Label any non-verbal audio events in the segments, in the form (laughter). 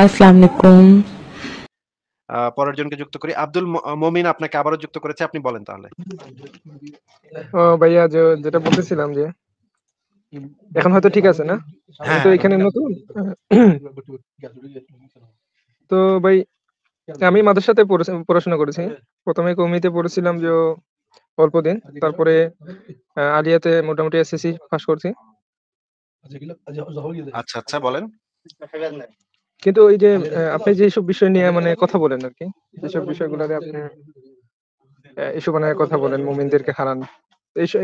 আসসালামু পরের জনকে যুক্ত করি আব্দুল মমিন আপনাকে আবারও যুক্ত করেছে আপনি বলেন তাহলে ভাইয়া যেটা বলতেছিলাম যে এখন হয়তো ঠিক আছে না তো হ্যাঁ। এখানে নতুন তো ভাই আমি সাথে পড়াশোনা করেছি প্রথমে কমিতে পড়েছিলাম যে অল্প দিন তারপরে আলিয়াতে মোটামুটি এসএসসি পাস করছি আচ্ছা আচ্ছা বলেন কিন্তু ওই যে আপনি যে যেসব বিষয় নিয়ে মানে কথা বলেন আর কি যেসব বিষয়গুলোতে আপনি এসব মানে কথা বলেন মুমিনদেরকে হারান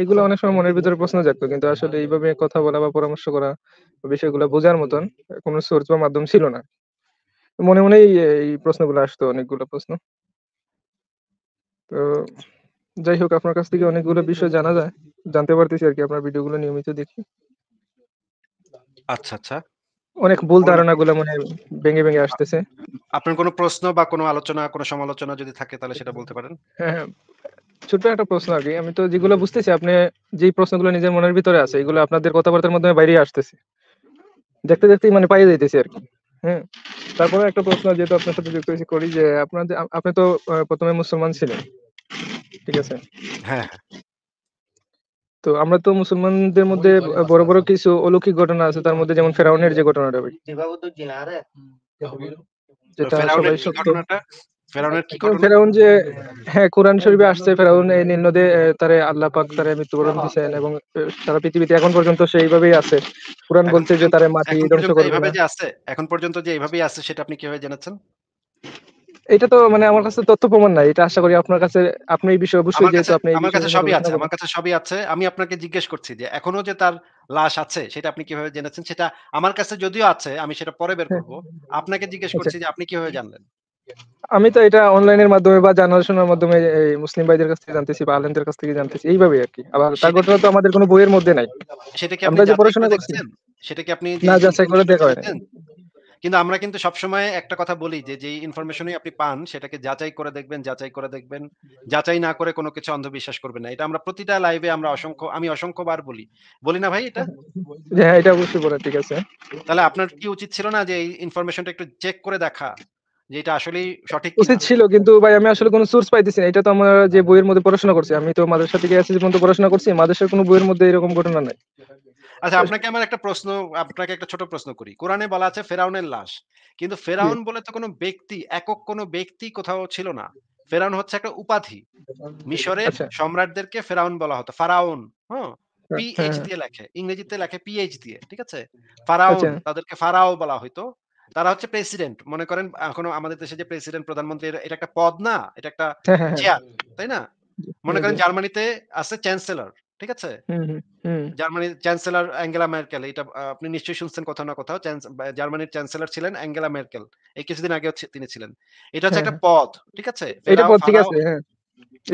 এইগুলো অনেক সময় মনের ভিতরে প্রশ্ন জাগতো কিন্তু আসলে এইভাবে কথা বলা বা পরামর্শ করা বিষয়গুলো বোঝার মতন কোন সোর্স বা মাধ্যম ছিল না মনে মনে এই প্রশ্নগুলো আসতো অনেকগুলো প্রশ্ন তো যাই হোক আপনার কাছ থেকে অনেকগুলো বিষয় জানা যায় জানতে পারতেছি আর কি আপনার ভিডিওগুলো নিয়মিত দেখি আচ্ছা আচ্ছা অনেক ভুল ধারণা গুলো মনে ভেঙে ভেঙে আসতেছে আপনার কোনো প্রশ্ন বা কোনো আলোচনা কোনো সমালোচনা যদি থাকে তাহলে সেটা বলতে পারেন হ্যাঁ, হ্যাঁ। ছোট একটা প্রশ্ন আর কি আমি তো যেগুলো বুঝতেছি আপনি যে প্রশ্নগুলো নিজের মনের ভিতরে আছে এগুলো আপনাদের কথাবার্তার মাধ্যমে বাইরে আসতেছে দেখতে দেখতে মানে পাইয়ে যাইতেছি আর কি হ্যাঁ তারপরে একটা প্রশ্ন যেহেতু আপনার সাথে যুক্ত করি যে আপনার আপনি তো প্রথমে মুসলমান ছিলেন ঠিক আছে হ্যাঁ, হ্যাঁ। তো আমরা তো মুসলমানদের মধ্যে বড় বড় কিছু অলৌকিক ঘটনা আছে তার মধ্যে যেমন ফেরাউনের যে ঘটনাটা ভাই যেটা সবাই সত্য ফেরাউন যে হ্যাঁ কোরআন শরীফে আসছে ফেরাউন এই নীল নদে তারে আল্লাহ পাক তারে মৃত্যুবরণ হ্যাঁ, দিয়েছেন হ্যাঁ। এবং তারা পৃথিবীতে এখন পর্যন্ত সেইভাবেই আছে কোরআন বলছে যে তারে মাটি ধ্বংস করে এখন পর্যন্ত যে এইভাবেই আছে সেটা আপনি কিভাবে জেনেছেন এটা তো মানে আমার কাছে তথ্য প্রমাণ নাই এটা আশা করি আপনার কাছে আপনি এই বিষয়ে অবশ্যই যেহেতু আপনি আমার কাছে সবই আছে আমার কাছে সবই আছে আমি আপনাকে জিজ্ঞেস করছি যে এখনো যে তার লাশ আছে সেটা আপনি কিভাবে জেনেছেন সেটা আমার কাছে যদিও আছে আমি সেটা পরে বের করব হ্যাঁ, হ্যাঁ, হ্যাঁ। আপনাকে জিজ্ঞেস আচ্ছা। করছি যে আপনি কিভাবে জানলেন আমি তো এটা অনলাইনের মাধ্যমে বা জানা শোনার মাধ্যমে মুসলিম ভাইদের কাছ থেকে জানতেছি বা আলেমদের কাছ থেকে জানতেছি এইভাবেই আর কি আবার তার ঘটনা তো আমাদের কোনো বইয়ের মধ্যে নাই সেটা কি আমরা যে পড়াশোনা করছি সেটা কি আপনি না যাচাই করে দেখা হয় কিন্তু আমরা কিন্তু সবসময় একটা কথা বলি যে যে ইনফরমেশনই আপনি পান সেটাকে যাচাই করে দেখবেন যাচাই করে দেখবেন যাচাই না করে কোনো কিছু অন্ধবিশ্বাস করবেন না এটা আমরা প্রতিটা লাইভে আমরা অসংখ্য আমি অসংখ্যবার বলি বলি না ভাই এটা হ্যাঁ, হ্যাঁ এটা অবশ্যই বলে ঠিক আছে তাহলে আপনার কি উচিত ছিল না যে এই ইনফরমেশনটা একটু চেক করে দেখা যে এটা আসলে সঠিক উচিত ছিল কিন্তু ভাই আমি আসলে কোনো সোর্স পাইতেছি না এটা তো আমরা যে বইয়ের মধ্যে পড়াশোনা করছি আমি তো মাদ্রাসা থেকে এসএসসি পর্যন্ত পড়াশোনা করছি মাদ্রাসার কোনো বইয়ের মধ্যে এরকম ঘটনা নাই আচ্ছা আপনাকে আমার একটা প্রশ্ন আপনাকে একটা ছোট প্রশ্ন করি কোরআনে বলা আছে ফেরাউনের লাশ কিন্তু ফেরাউন বলে তো কোনো ব্যক্তি একক কোনো ব্যক্তি কোথাও ছিল না ফেরাউন হচ্ছে একটা উপাধি মিশরের আচ্ছা। সম্রাটদেরকে ফেরাউন বলা হতো ফারাউন হ্যাঁ পিএইচ হ্যাঁ। দিয়ে লেখে ইংরেজিতে লেখে পিএইচ দিয়ে ঠিক আছে ফারাউন আচ্ছা। তাদেরকে ফারাও বলা হতো তারা হচ্ছে প্রেসিডেন্ট মনে করেন এখন আমাদের দেশে যে প্রেসিডেন্ট প্রধানমন্ত্রী এটা একটা পদ না এটা একটা হ্যাঁ, হ্যাঁ, চেয়ার তাই না মনে করেন জার্মানিতে আছে চ্যান্সেলর ঠিক আছে জার্মানির চ্যান্সেলর অ্যাঙ্গেলা মার্কেল এটা আপনি নিশ্চয়ই শুনছেন কথা না কোথাও জার্মানির চ্যান্সেলর ছিলেন অ্যাঙ্গেলা মার্কেল এই কিছুদিন আগে তিনি ছিলেন এটা হচ্ছে হ্যাঁ, একটা হ্যাঁ। পদ ঠিক আছে এটা পদ ঠিক আছে হ্যাঁ।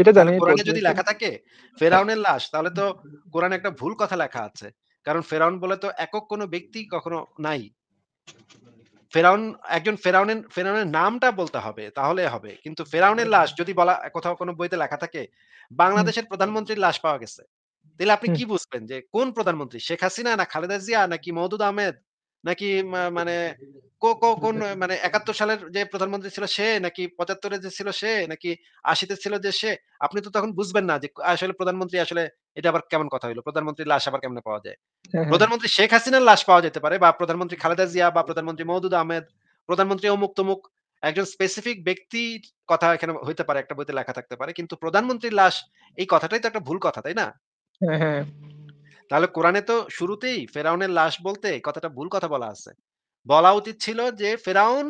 এটা জানি কোরআনে যদি লেখা থাকে ফেরাউনের লাশ তাহলে তো কোরআনে একটা ভুল কথা লেখা আছে কারণ ফেরাউন বলে তো একক কোনো ব্যক্তি কখনো নাই ফেরাউন একজন ফেরাউনের ফেরাউনের নামটা বলতে হবে তাহলে হবে কিন্তু ফেরাউনের লাশ যদি বলা কোথাও কোনো বইতে লেখা থাকে বাংলাদেশের প্রধানমন্ত্রীর লাশ পাওয়া গেছে তাহলে আপনি কি বুঝবেন যে কোন প্রধানমন্ত্রী শেখ হাসিনা না খালেদা জিয়া নাকি মহদুদ আহমেদ নাকি মানে কোন মানে একাত্তর সালের যে প্রধানমন্ত্রী ছিল সে নাকি পঁচাত্তরে যে ছিল সে নাকি আশিতে ছিল যে সে আপনি তো তখন বুঝবেন না যে আসলে প্রধানমন্ত্রী আসলে এটা আবার কেমন কথা হলো প্রধানমন্ত্রীর লাশ আবার কেমন পাওয়া যায় হ্যাঁ, হ্যাঁ। প্রধানমন্ত্রী শেখ হাসিনার লাশ পাওয়া যেতে পারে বা প্রধানমন্ত্রী খালেদা জিয়া বা প্রধানমন্ত্রী মহদুদ আহমেদ প্রধানমন্ত্রী অমুক তমুক একজন স্পেসিফিক ব্যক্তির কথা এখানে হইতে পারে একটা বইতে লেখা থাকতে পারে কিন্তু প্রধানমন্ত্রীর লাশ এই কথাটাই তো একটা ভুল কথা তাই না হ্যাঁ, হ্যাঁ। তাহলে কোরআনে তো শুরুতেই ফেরাউনের লাশ বলতে কথাটা ভুল কথা বলা আছে। বলা উচিত ছিল যে ফেরাউন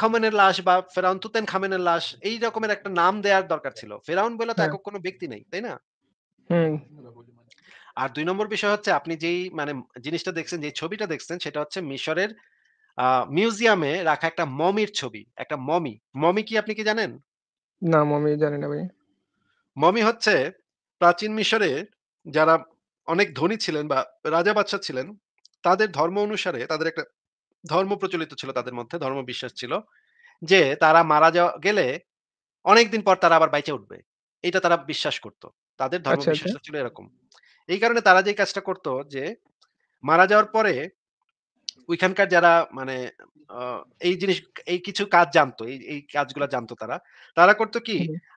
খামেনের লাশ বা ফেরাউন খামেনের লাশ এই রকমের একটা নাম দেওয়ার দরকার ছিল। ফেরাউন বলে তো হ্যাঁ। একক কোনো ব্যক্তি নেই, তাই না? আর দুই নম্বর বিষয় হচ্ছে আপনি যেই মানে জিনিসটা দেখছেন, যেই ছবিটা দেখছেন সেটা হচ্ছে মিশরের মিউজিয়ামে রাখা একটা মমির ছবি। একটা মমি। মমি কি আপনি কি জানেন? না, মমি জানি না ভাই। মমি হচ্ছে প্রাচীন মিশরে যারা অনেক ধনী ছিলেন বা রাজা বাচ্চা ছিলেন তাদের ধর্ম অনুসারে তাদের একটা ধর্ম প্রচলিত ছিল তাদের মধ্যে ধর্ম বিশ্বাস ছিল যে তারা মারা যাওয়া গেলে অনেকদিন পর তারা আবার বাইচে উঠবে এটা তারা বিশ্বাস করত তাদের ধর্ম আচ্ছা, আচ্ছা। বিশ্বাস ছিল এরকম এই কারণে তারা যে কাজটা করত যে মারা যাওয়ার পরে ওইখানকার যারা মানে এই জিনিস এই কিছু কাজ জানতো এই এই কাজগুলো জানতো তারা তারা করতো কি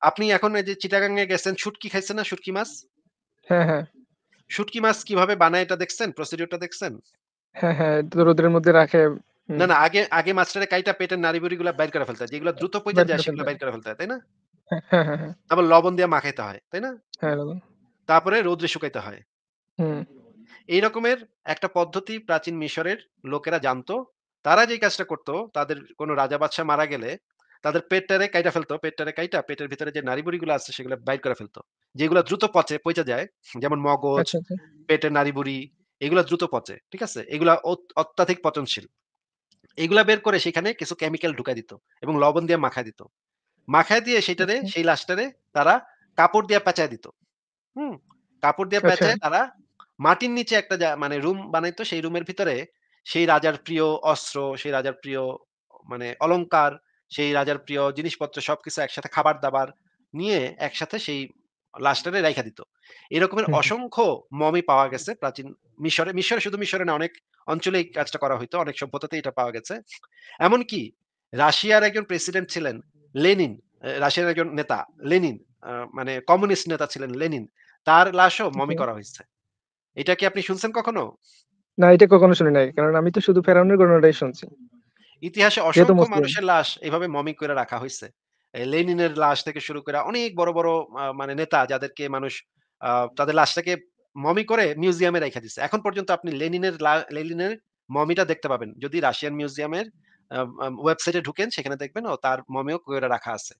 আপনি এখন এই যে চিটাগাং এ গেছেন শুটকি খাইছেন না শুটকি মাছ হ্যাঁ হ্যাঁ শুটকি মাছ কিভাবে বানায় এটা দেখছেন প্রসিডিউরটা দেখছেন হ্যাঁ হ্যাঁ রোদের মধ্যে রাখে না না আগে আগে মাছটারে কাইটা পেটের নাড়ি বুড়ি গুলা বাইর করে ফেলতে হয় যেগুলো দ্রুত পয়জা যায় সেগুলো বাইর করে ফেলতে তাই না হ্যাঁ, হ্যাঁ, হ্যাঁ, তারপর লবণ দিয়ে মাখাইতে হয় তাই না হ্যাঁ তারপরে রোদ্রে শুকাইতে হয় এই রকমের একটা পদ্ধতি প্রাচীন মিশরের লোকেরা জানতো তারা যে কাজটা করতো তাদের কোনো রাজা বাদশাহ মারা গেলে তাদের পেটটারে কাইটা ফেলতো পেটটারে কাইটা পেটের ভিতরে যে নাড়িবুড়িগুলো আছে সেগুলো বাইর করে ফেলতো যেগুলো দ্রুত পচে পচে যায় যেমন মগজ আচ্ছা, আচ্ছা। পেটের নাড়িবুড়ি এগুলো দ্রুত পচে ঠিক আছে এগুলা অত্যাধিক পচনশীল এগুলা বের করে সেখানে কিছু কেমিক্যাল ঢুকা দিত এবং লবণ দিয়ে মাখা দিত মাখায় দিয়ে সেটারে আচ্ছা। সেই লাশটারে তারা কাপড় দিয়ে পেঁচায় দিত হুম কাপড় দিয়ে পেঁচায় তারা মাটির নিচে একটা মানে রুম বানাইতো সেই রুমের ভিতরে সেই রাজার প্রিয় অস্ত্র সেই রাজার প্রিয় মানে অলংকার সেই রাজার প্রিয় জিনিসপত্র সবকিছু একসাথে খাবার দাবার নিয়ে একসাথে সেই লাস্টারে রেখা দিত এরকমের অসংখ্য মমি পাওয়া গেছে প্রাচীন মিশরে মিশরে শুধু মিশরে না অনেক অঞ্চলে এই কাজটা করা হইতো অনেক সভ্যতাতে এটা পাওয়া গেছে এমনকি রাশিয়ার একজন প্রেসিডেন্ট ছিলেন লেনিন রাশিয়ার একজন নেতা লেনিন মানে কমিউনিস্ট নেতা ছিলেন লেনিন তার লাশও মমি করা হয়েছে এটা কি আপনি শুনছেন কখনো না এটা কখনো শুনি নাই কারণ আমি তো শুধু ফেরাউনের ঘটনাটাই শুনছি ইতিহাসে অসংখ্য মানুষের লাশ এভাবে মমি করে রাখা হয়েছে লেনিনের লাশ থেকে শুরু করে অনেক বড় বড় মানে নেতা যাদেরকে মানুষ তাদের লাশটাকে মমি করে মিউজিয়ামে রেখে দিচ্ছে এখন পর্যন্ত আপনি লেনিনের লেনিনের মমিটা দেখতে পাবেন যদি রাশিয়ান মিউজিয়ামের ওয়েবসাইটে ঢুকেন সেখানে দেখবেন ও তার মমিও করে রাখা আছে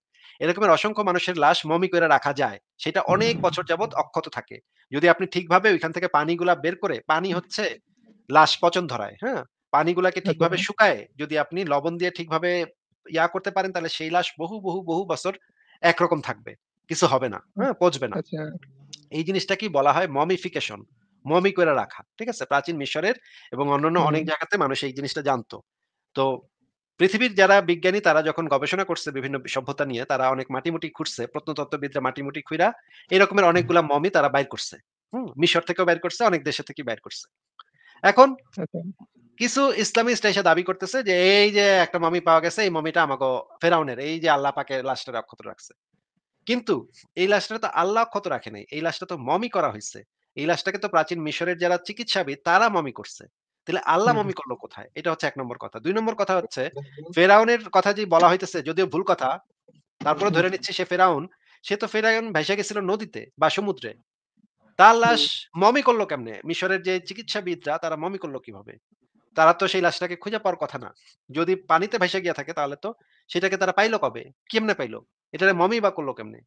এরকমের অসংখ্য মানুষের লাশ মমি করে রাখা যায় সেটা অনেক বছর যাবত অক্ষত থাকে যদি আপনি ঠিকভাবে ওইখান থেকে পানিগুলা বের করে পানি হচ্ছে লাশ পচন ধরায় হ্যাঁ পানিগুলাকে ঠিকভাবে শুকায় যদি আপনি লবণ দিয়ে ঠিকভাবে ইয়া করতে পারেন তাহলে সেই লাশ বহু বহু বহু বছর একরকম থাকবে কিছু হবে না হ্যাঁ পচবে না আচ্ছা। এই জিনিসটা কি বলা হয় মমিফিকেশন মমি করে রাখা ঠিক আছে প্রাচীন মিশরের এবং অন্যান্য অনেক জায়গাতে মানুষ এই জিনিসটা জানতো তো পৃথিবীর যারা বিজ্ঞানী তারা যখন গবেষণা করছে বিভিন্ন সভ্যতা নিয়ে তারা অনেক মাটিমুটি খুঁজছে প্রত্নতত্ত্ববিদরা মাটিমুটি খুঁড়া এরকমের অনেকগুলো মমি তারা বাইর করছে হম মিশর থেকেও বাইর করছে অনেক দেশে থেকে বাইর করছে এখন কিছু ইসলামিস্ট এসে দাবি করতেছে যে এই যে একটা মমি পাওয়া গেছে এই মমিটা আমাকে ফেরাউনের এই যে আল্লাহ পাকে লাশটা অক্ষত রাখছে কিন্তু এই লাশটা তো আল্লাহ অক্ষত রাখে নাই এই লাশটা তো মমি করা হয়েছে এই লাশটাকে তো প্রাচীন মিশরের যারা চিকিৎসাবিদ তারা মমি করছে তাহলে আল্লাহ মমি করলো কোথায় এটা হচ্ছে এক নম্বর কথা দুই নম্বর কথা হচ্ছে (laughs) ফেরাউনের কথা যে বলা হইতেছে যদিও ভুল কথা তারপরে ধরে নিচ্ছে সে ফেরাউন সে তো ফেরাউন ভেসে গেছিল নদীতে বা সমুদ্রে তার লাশ মমি করলো কেমনে মিশরের যে চিকিৎসাবিদরা তারা মমি করলো কিভাবে তারা তো সেই লাশটাকে খুঁজে পাওয়ার কথা না যদি পানিতে ভেসে গিয়া থাকে তাহলে তো সেটাকে তারা পাইলো কবে কেমনে পাইলো এটা মমি বা করলো কেমনে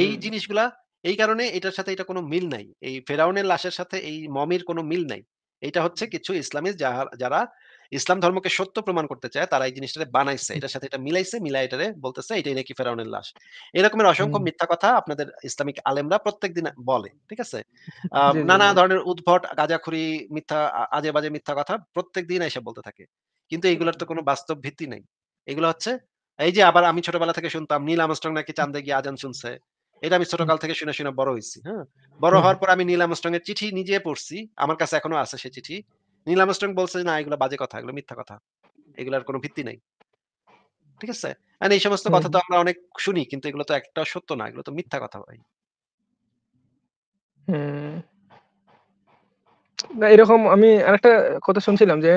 এই জিনিসগুলা এই কারণে এটার সাথে এটা কোনো মিল নাই এই ফেরাউনের লাশের সাথে এই মমির কোনো মিল নাই এটা হচ্ছে কিছু ইসলামী যারা ইসলাম ধর্মকে সত্য প্রমাণ করতে চায় তারা এই জিনিসটা বানাইছে এটার সাথে এটা মিলাইছে মিলাই এটারে বলতেছে এটাই নাকি ফেরাউনের লাশ এরকমের অসংখ্য মিথ্যা কথা আপনাদের ইসলামিক আলেমরা প্রত্যেক দিন বলে ঠিক আছে নানা ধরনের উদ্ভট গাজাখুরি মিথ্যা আজে বাজে মিথ্যা কথা প্রত্যেক দিন এসে বলতে থাকে কিন্তু এগুলোর তো কোনো বাস্তব ভিত্তি নেই এগুলো হচ্ছে এই যে আবার আমি ছোটবেলা থেকে শুনতাম নীল আমস্ট্রং নাকি চান্দে গিয়ে আজান শুনছে এটা আমি ছোটকাল থেকে শুনে শুনে বড় হয়েছি হ্যাঁ বড় হওয়ার পর আমি নীলাম স্ট্রং এর চিঠি নিজে পড়ছি আমার কাছে এখনো আছে সে চিঠি নীলাম স্ট্রং বলছে না এগুলো বাজে কথা এগুলো মিথ্যা কথা এগুলোর কোনো ভিত্তি নাই ঠিক আছে এই সমস্ত কথা তো আমরা অনেক শুনি কিন্তু এগুলো তো একটা সত্য না এগুলো তো মিথ্যা কথা ভাই না এরকম আমি আরেকটা কথা শুনছিলাম যে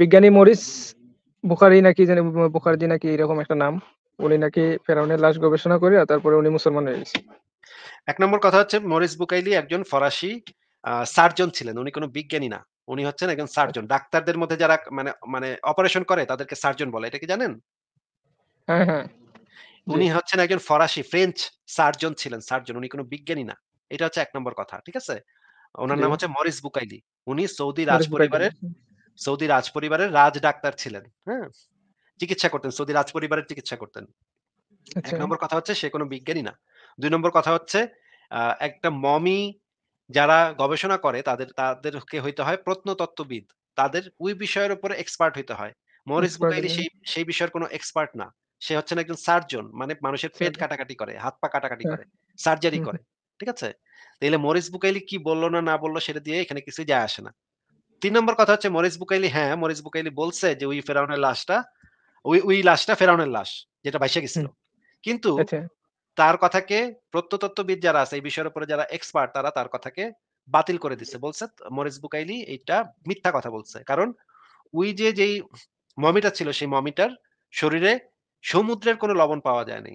বিজ্ঞানী মরিস বুখারি নাকি জানি বুখারদি নাকি এরকম একটা নাম উনি নাকি ফেরাউনের লাশ গবেষণা করে তারপরে উনি মুসলমান হয়ে গেছে এক নম্বর কথা হচ্ছে মরিস বুকাইলি একজন ফরাসি সার্জন ছিলেন উনি কোনো বিজ্ঞানী না উনি হচ্ছেন একজন সার্জন ডাক্তারদের মধ্যে যারা মানে মানে অপারেশন করে তাদেরকে সার্জন বলে এটা কি জানেন হ্যাঁ হ্যাঁ উনি হচ্ছেন একজন ফরাসি ফ্রেঞ্চ সার্জন ছিলেন সার্জন উনি কোনো বিজ্ঞানী না এটা হচ্ছে এক নম্বর কথা ঠিক আছে ওনার নাম হচ্ছে মরিস বুকাইলি উনি সৌদি রাজ পরিবারের সৌদি রাজ পরিবারের রাজ ডাক্তার ছিলেন হ্যাঁ চিকিৎসা করতেন সৌদি রাজ পরিবারের চিকিৎসা করতেন এক আচ্ছা। নম্বর কথা হচ্ছে সে কোনো বিজ্ঞানী না দুই নম্বর কথা হচ্ছে একটা মমি যারা গবেষণা করে তাদের তাদেরকে হইতে হয় প্রত্নতত্ত্ববিদ তাদের ওই বিষয়ের উপরে এক্সপার্ট হইতে হয় মরিস বুকাইলি সেই সেই বিষয়ের কোনো এক্সপার্ট না সে হচ্ছেন একজন সার্জন মানে মানুষের পেট কাটাকাটি করে হাত পা কাটাকাটি হ্যাঁ। করে সার্জারি করে ঠিক আছে তাহলে মরিস বুকাইলি কি বললো না না বললো সেটা দিয়ে এখানে কিছু যায় আসে না তিন নম্বর কথা হচ্ছে মরিস বুকাইলি হ্যাঁ মরিস বুকাইলি বলছে যে ওই ফেরাউনের লাশটা ওই ওই লাশটা ফেরাউনের লাশ যেটা ভাইসে গেছিল কিন্তু আচ্ছা। তার কথাকে প্রত্যতত্ত্ববিদ যারা আছে এই বিষয়ের উপরে যারা এক্সপার্ট তারা তার কথাকে বাতিল করে দিছে বলছে মরিস বুকাইলি এইটা মিথ্যা কথা বলছে কারণ ওই যে যেই মমিটা ছিল সেই মমিটার শরীরে সমুদ্রের কোনো লবণ পাওয়া যায়নি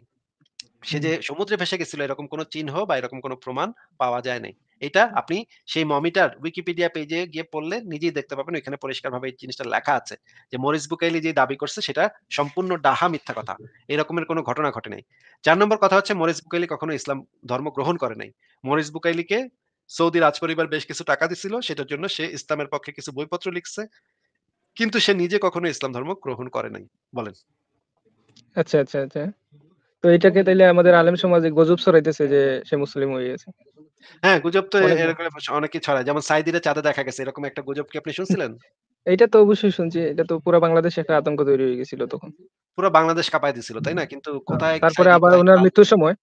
সে যে সমুদ্রে ভেসে গেছিল এরকম কোনো চিহ্ন বা এরকম কোনো প্রমাণ পাওয়া যায় নাই এটা আপনি সেই মমিটার উইকিপিডিয়া পেজে গিয়ে পড়লে নিজেই দেখতে পাবেন এখানে পরিষ্কারভাবে এই জিনিসটা লেখা আছে যে মরিস বুকাইলি যে দাবি করছে সেটা সম্পূর্ণ ডাহা মিথ্যা কথা এরকমের কোনো ঘটনা ঘটে নাই চার নম্বর কথা হচ্ছে মরিস বুকাইলি কখনো ইসলাম ধর্ম গ্রহণ করে নাই মরিস বুকাইলিকে সৌদি রাজপরিবার বেশ কিছু টাকা দিছিল সেটার জন্য সে ইসলামের পক্ষে কিছু বইপত্র লিখছে কিন্তু সে নিজে কখনো ইসলাম ধর্ম গ্রহণ করে নাই বলেন আচ্ছা আচ্ছা আচ্ছা তো এটাকে তাইলে আমাদের আলেম সমাজে গজব ছড়াইতেছে যে সে মুসলিম হয়ে গেছে হ্যাঁ, গুজব তো অনেক এরকম অনেকেই ছড়ায়। যেমন সাইদিরে চাঁদে দেখা গেছে। এরকম একটা গুজব কি আপনি শুনছিলেন? এটা তো অবশ্যই শুনছি। এটা তো পুরো বাংলাদেশে একটা আতঙ্ক তৈরি হয়ে গেছিল তখন। পুরো বাংলাদেশ কাঁপাই দিছিল, তাই না? কিন্তু হ্যাঁ, কোথায় তারপরে আবার ওনার মৃত্যুর সময়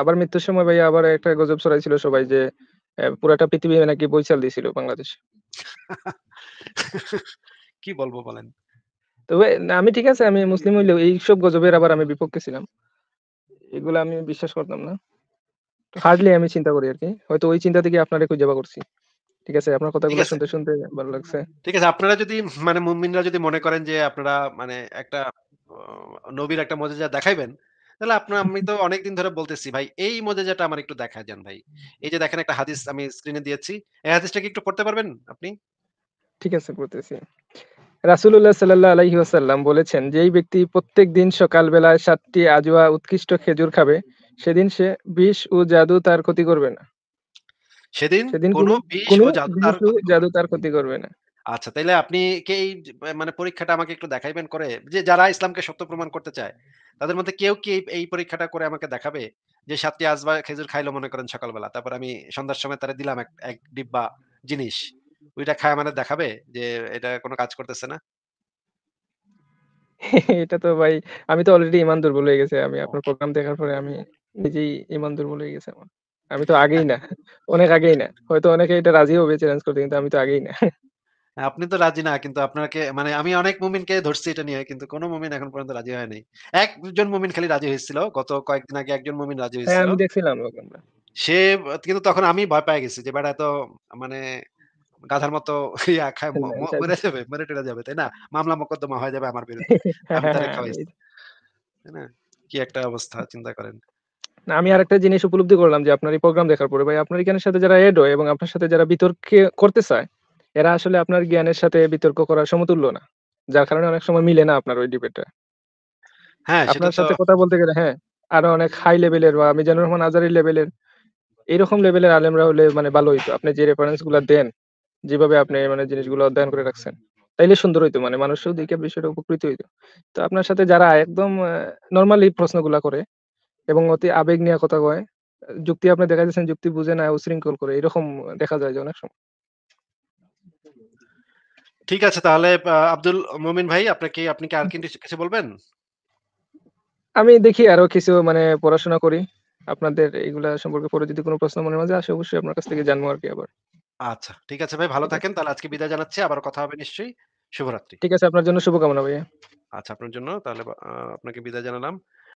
আবার মৃত্যুর সময় ভাই আবার একটা গজব ছড়াইছিল সবাই যে অ্যা পুরাটা পৃথিবী নাকি বইচাল দিছিল বাংলাদেশ কি বলবো বলেন? তবে আমি ঠিক আছে আমি মুসলিম হইলেও এইসব গজবের আবার আমি বিপক্ষে ছিলাম। এগুলো আমি বিশ্বাস করতাম না। হার্ডলি আমি চিন্তা করি আর কি হয়তো ওই চিন্তা থেকে আপনারা একটু বা করছি ঠিক আছে আপনার কথাগুলো শুনতে শুনতে ভালো লাগছে ঠিক আছে আপনারা যদি মানে মুমিনরা যদি মনে করেন যে আপনারা মানে একটা নবীর একটা মজা দেখাইবেন তাহলে আপনার আমি তো অনেকদিন ধরে বলতেছি ভাই এই মজেজাটা আমার একটু দেখা যান ভাই এই যে দেখেন একটা হাদিস আমি স্ক্রিনে দিয়েছি এই হাদিসটা কি একটু পড়তে পারবেন আপনি ঠিক আছে পড়তেছি রাসূলুল্লাহ সাল্লাল্লাহু আলাইহি ওয়াসাল্লাম বলেছেন যেই ব্যক্তি প্রত্যেকদিন দিন সকালবেলায় সাতটি আজওয়া উৎকৃষ্ট খেজুর খাবে সেদিন সে বিষ ও জাদু তার ক্ষতি করবে না সেদিন সেদিন কোনো বিষ ও জাদু তার ক্ষতি করবে না আচ্ছা তাহলে আপনি কে এই মানে পরীক্ষাটা আমাকে একটু দেখাইবেন করে যে যারা ইসলামকে সত্য প্রমাণ করতে চায় তাদের মধ্যে কেউ কি এই পরীক্ষাটা করে আমাকে দেখাবে যে সাতটি আসবা খেজুর খাইলো মনে করেন সকালবেলা তারপর আমি সন্ধ্যার সময় তারা দিলাম এক ডিব্বা জিনিস ওইটা খায় মানে দেখাবে যে এটা কোনো কাজ করতেছে না (laughs) এটা তো ভাই আমি তো অলরেডি ইমান দুর্বল হয়ে গেছে আমি আপনার প্রোগ্রাম দেখার পরে আমি নিজেই ইমান দুর্বল হয়ে গেছে আমার আমি তো আগেই না (laughs) অনেক আগেই না হয়তো অনেকে এটা রাজি হবে চ্যালেঞ্জ করতে কিন্তু আমি তো আগেই না হ্যাঁ, আপনি তো রাজি না কিন্তু আপনাকে মানে আমি অনেক মুমিনকে ধরছি এটা নিয়ে কিন্তু কোনো মুমিন এখন পর্যন্ত রাজি হয় নাই একজন মুমিন খালি রাজি হয়েছিল গত কয়েকদিন আগে একজন মুমিন রাজি হ্যাঁ, হয়েছিল আমি দেখছিলাম সে কিন্তু তখন আমি ভয় পেয়ে গেছি যে বেটা তো মানে গাধার মতো (laughs) ইয়া খায় আচ্ছা, মরে আচ্ছা। যাবে মরে টেরে যাবে তাই না মামলা মোকদ্দমা হয়ে যাবে আমার বিরুদ্ধে (laughs) আমি তাহলে হ্যাঁ, খাওয়াই না কি একটা অবস্থা চিন্তা করেন আমি আরেকটা জিনিস উপলব্ধি করলাম যে আপনার এই প্রোগ্রাম দেখার পরে ভাই আপনার জ্ঞানের সাথে যারা এড হয় এবং আপনার সাথে যারা বিতর্কে করতে চায় এরা আসলে আপনার জ্ঞানের সাথে বিতর্ক করার সমতুল্য না যার কারণে অনেক সময় মিলে না আপনার ওই ডিবেটটা হ্যাঁ আপনার সাথে কথা বলতে গেলে হ্যাঁ আরো অনেক হাই লেভেলের বা মিজানুর রহমান আজারি লেভেলের এরকম লেভেলের আলেমরা হলে মানে ভালো হইতো আপনি যে রেফারেন্স গুলো দেন যেভাবে আপনি মানে জিনিসগুলো অধ্যয়ন করে রাখছেন তাইলে সুন্দর হইতো মানে মানুষও দেখে বিষয়টা উপকৃত হইতো তো আপনার সাথে যারা একদম নর্মালি প্রশ্নগুলা করে এবং অতি আবেগ নিয়ে কথা কয় যুক্তি আপনি দেখা যাচ্ছেন যুক্তি বুঝে না উশৃঙ্খল করে এরকম দেখা যায় অনেক সময় ঠিক আছে তাহলে আব্দুল মুমিন ভাই আপনাকে আপনি কি আর কিছু বলবেন আমি দেখি আরো কিছু মানে পড়াশোনা করি আপনাদের এইগুলা সম্পর্কে পরে যদি কোনো প্রশ্ন মনে মাঝে আসে অবশ্যই আপনার কাছ থেকে জানবো আর কি আবার আচ্ছা ঠিক আছে ভাই ভালো থাকেন তাহলে আজকে বিদায় জানাচ্ছি আবার কথা হবে নিশ্চয়ই শুভরাত্রি ঠিক আছে আপনার জন্য শুভকামনা ভাইয়া আচ্ছা আপনার জন্য তাহলে আপনাকে বিদায় জানালাম